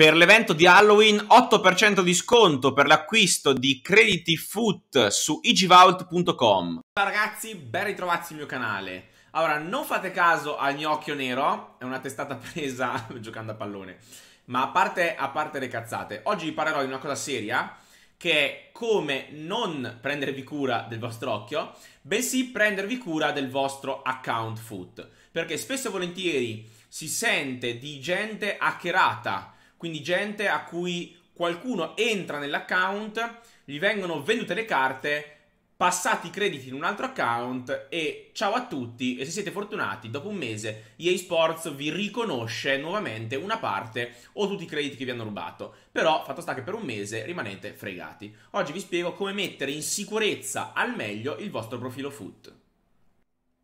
Per l'evento di Halloween 8% di sconto per l'acquisto di crediti foot su igivault.com Ciao ragazzi, ben ritrovati sul mio canale. Allora, non fate caso al mio occhio nero, è una testata presa giocando a pallone. Ma a parte, a parte le cazzate, oggi vi parlerò di una cosa seria che è come non prendervi cura del vostro occhio, bensì prendervi cura del vostro account foot. Perché spesso e volentieri si sente di gente hackerata quindi gente a cui qualcuno entra nell'account, gli vengono vendute le carte, passati i crediti in un altro account e ciao a tutti e se siete fortunati dopo un mese EA Sports vi riconosce nuovamente una parte o tutti i crediti che vi hanno rubato. Però fatto sta che per un mese rimanete fregati. Oggi vi spiego come mettere in sicurezza al meglio il vostro profilo foot.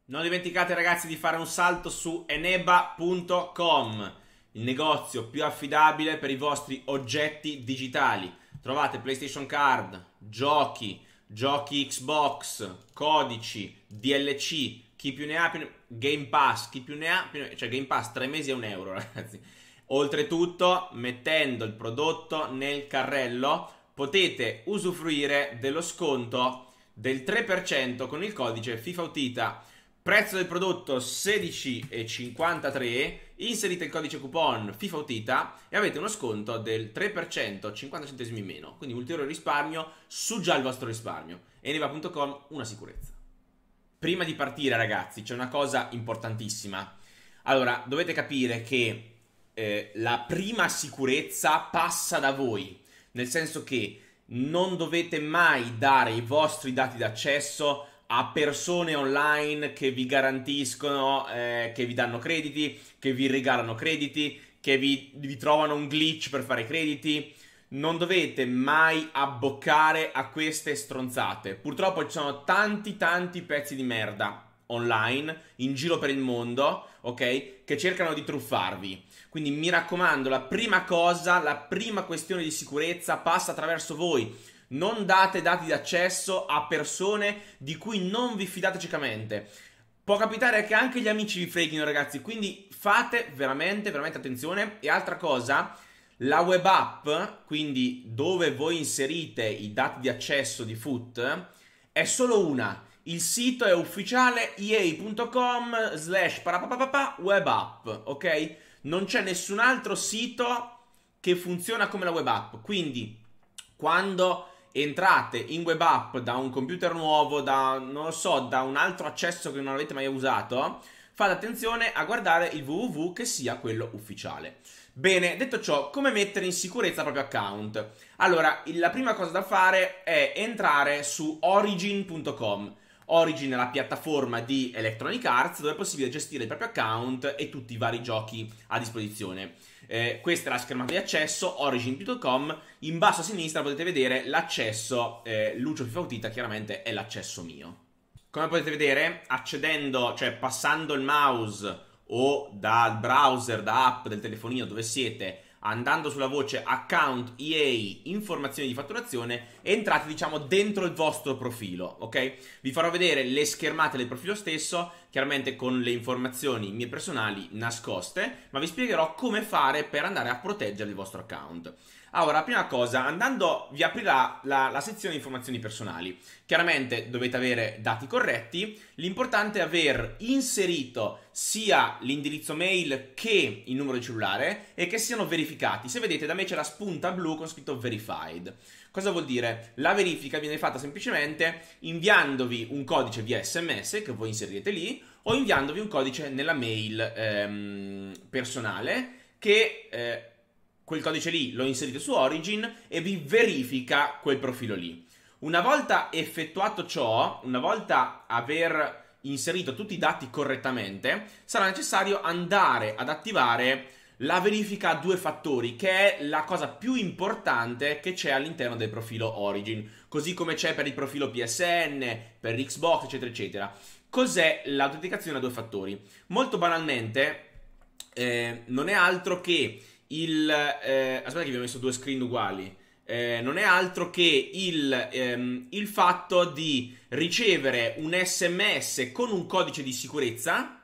Non dimenticate ragazzi di fare un salto su eneba.com il negozio più affidabile per i vostri oggetti digitali. Trovate PlayStation Card, giochi, giochi Xbox, codici, DLC, chi più ne ha, più ne... Game Pass, chi più ne ha, più ne... cioè Game Pass tre mesi è un euro, ragazzi. Oltretutto, mettendo il prodotto nel carrello, potete usufruire dello sconto del 3% con il codice FIFA Utita. Prezzo del prodotto 16,53, inserite il codice coupon FIFA Utita e avete uno sconto del 3%, 50 centesimi in meno, quindi un ulteriore risparmio su già il vostro risparmio. Eneva.com, una sicurezza. Prima di partire ragazzi, c'è una cosa importantissima. Allora, dovete capire che eh, la prima sicurezza passa da voi, nel senso che non dovete mai dare i vostri dati d'accesso a persone online che vi garantiscono, eh, che vi danno crediti, che vi regalano crediti, che vi, vi trovano un glitch per fare crediti. Non dovete mai abboccare a queste stronzate. Purtroppo ci sono tanti tanti pezzi di merda online, in giro per il mondo, ok? Che cercano di truffarvi. Quindi mi raccomando, la prima cosa, la prima questione di sicurezza passa attraverso voi non date dati di accesso a persone di cui non vi fidate ciecamente. Può capitare che anche gli amici vi freghino, ragazzi. Quindi fate veramente, veramente attenzione. E altra cosa, la web app, quindi dove voi inserite i dati di accesso di Foot, è solo una. Il sito è ufficiale ea.com slash web app, ok? Non c'è nessun altro sito che funziona come la web app. Quindi, quando entrate in web app da un computer nuovo, da non lo so, da un altro accesso che non avete mai usato, fate attenzione a guardare il www che sia quello ufficiale. Bene, detto ciò, come mettere in sicurezza il proprio account? Allora, la prima cosa da fare è entrare su origin.com. Origin è la piattaforma di Electronic Arts dove è possibile gestire il proprio account e tutti i vari giochi a disposizione. Eh, questa è la schermata di accesso, origin.com, in basso a sinistra potete vedere l'accesso, eh, Lucio Fifautita chiaramente è l'accesso mio. Come potete vedere, accedendo, cioè passando il mouse o dal browser, da app del telefonino dove siete, andando sulla voce account, EA, informazioni di fatturazione, entrate diciamo dentro il vostro profilo, ok? Vi farò vedere le schermate del profilo stesso chiaramente con le informazioni mie personali nascoste, ma vi spiegherò come fare per andare a proteggere il vostro account. Allora, prima cosa, andando vi aprirà la, la, sezione informazioni personali. Chiaramente dovete avere dati corretti, l'importante è aver inserito sia l'indirizzo mail che il numero di cellulare e che siano verificati. Se vedete da me c'è la spunta blu con scritto verified. Cosa vuol dire? La verifica viene fatta semplicemente inviandovi un codice via sms che voi inserirete lì o inviandovi un codice nella mail ehm, personale che eh, quel codice lì lo inserite su Origin e vi verifica quel profilo lì. Una volta effettuato ciò, una volta aver inserito tutti i dati correttamente, sarà necessario andare ad attivare la verifica a due fattori, che è la cosa più importante che c'è all'interno del profilo Origin, così come c'è per il profilo PSN, per Xbox, eccetera, eccetera. Cos'è l'autenticazione a due fattori? Molto banalmente, eh, non è altro che il... Eh, aspetta che vi ho messo due screen uguali. Eh, non è altro che il, ehm, il, fatto di ricevere un sms con un codice di sicurezza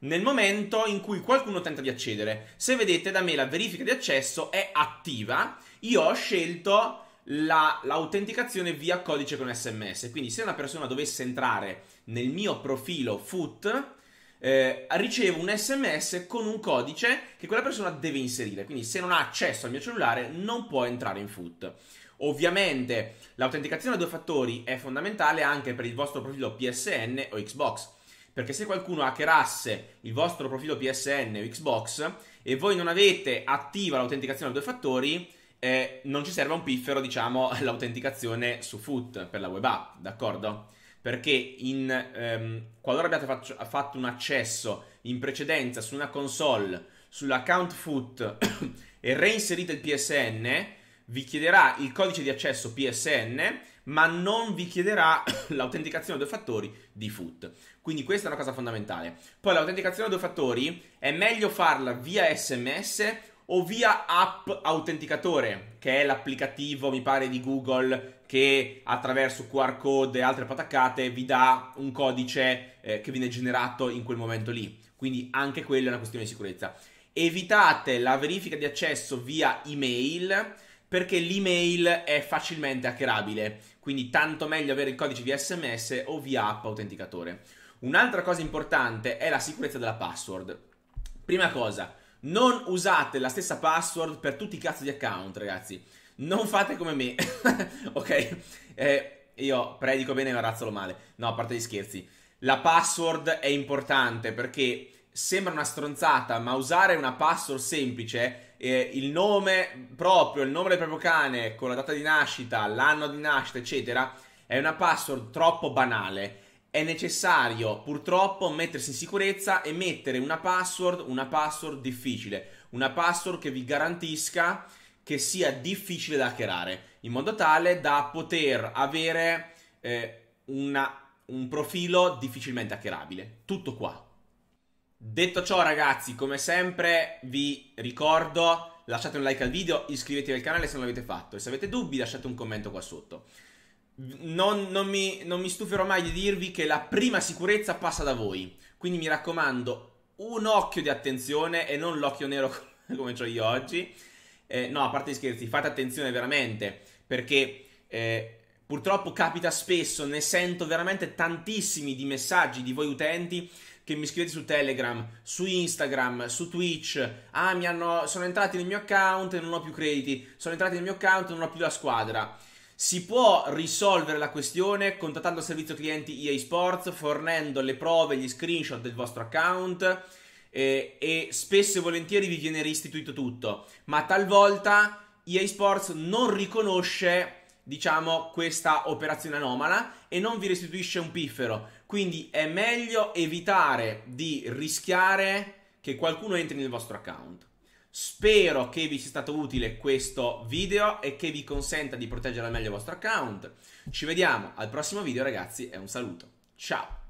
nel momento in cui qualcuno tenta di accedere. Se vedete da me la verifica di accesso è attiva, io ho scelto la, l'autenticazione via codice con SMS. Quindi se una persona dovesse entrare nel mio profilo foot, eh, ricevo un sms con un codice che quella persona deve inserire. Quindi, se non ha accesso al mio cellulare, non può entrare in foot. Ovviamente, l'autenticazione a due fattori è fondamentale anche per il vostro profilo PSN o Xbox. Perché se qualcuno hackerasse il vostro profilo PSN o Xbox e voi non avete attiva l'autenticazione a due fattori, eh, non ci serve un piffero, diciamo, l'autenticazione su Foot per la web app, d'accordo? Perché in, ehm, qualora abbiate faccio, fatto un accesso in precedenza su una console, sull'account Foot e reinserite il PSN, vi chiederà il codice di accesso PSN, ma non vi chiederà l'autenticazione a due fattori di Foot. Quindi questa è una cosa fondamentale. Poi l'autenticazione a due fattori è meglio farla via SMS o via app autenticatore, che è l'applicativo, mi pare, di Google che attraverso QR code e altre patacate vi dà un codice eh, che viene generato in quel momento lì. Quindi anche quello è una questione di sicurezza. Evitate la verifica di accesso via email perché l'email è facilmente hackerabile, quindi tanto meglio avere il codice via SMS o via app autenticatore. Un'altra cosa importante è la sicurezza della password. Prima cosa, non usate la stessa password per tutti i cazzo di account, ragazzi. Non fate come me, ok? Eh, io predico bene ma razzolo male. No, a parte gli scherzi. La password è importante perché sembra una stronzata, ma usare una password semplice, eh, il nome proprio, il nome del proprio cane, con la data di nascita, l'anno di nascita, eccetera, è una password troppo banale è necessario purtroppo mettersi in sicurezza e mettere una password, una password difficile, una password che vi garantisca che sia difficile da hackerare, in modo tale da poter avere eh, una, un profilo difficilmente hackerabile. Tutto qua. Detto ciò ragazzi, come sempre vi ricordo, lasciate un like al video, iscrivetevi al canale se non l'avete fatto e se avete dubbi lasciate un commento qua sotto. Non, non, mi, non, mi, stuferò mai di dirvi che la prima sicurezza passa da voi. Quindi mi raccomando, un occhio di attenzione e non l'occhio nero come ho io oggi. Eh, no, a parte gli scherzi, fate attenzione veramente perché eh, purtroppo capita spesso, ne sento veramente tantissimi di messaggi di voi utenti che mi scrivete su Telegram, su Instagram, su Twitch. Ah, hanno, sono entrati nel mio account e non ho più crediti. Sono entrati nel mio account e non ho più la squadra. Si può risolvere la questione contattando il servizio clienti EA Sports, fornendo le prove, gli screenshot del vostro account eh, e spesso e volentieri vi viene restituito tutto, ma talvolta EA Sports non riconosce, diciamo, questa operazione anomala e non vi restituisce un piffero. Quindi è meglio evitare di rischiare che qualcuno entri nel vostro account. Spero che vi sia stato utile questo video e che vi consenta di proteggere al meglio il vostro account. Ci vediamo al prossimo video ragazzi e un saluto. Ciao!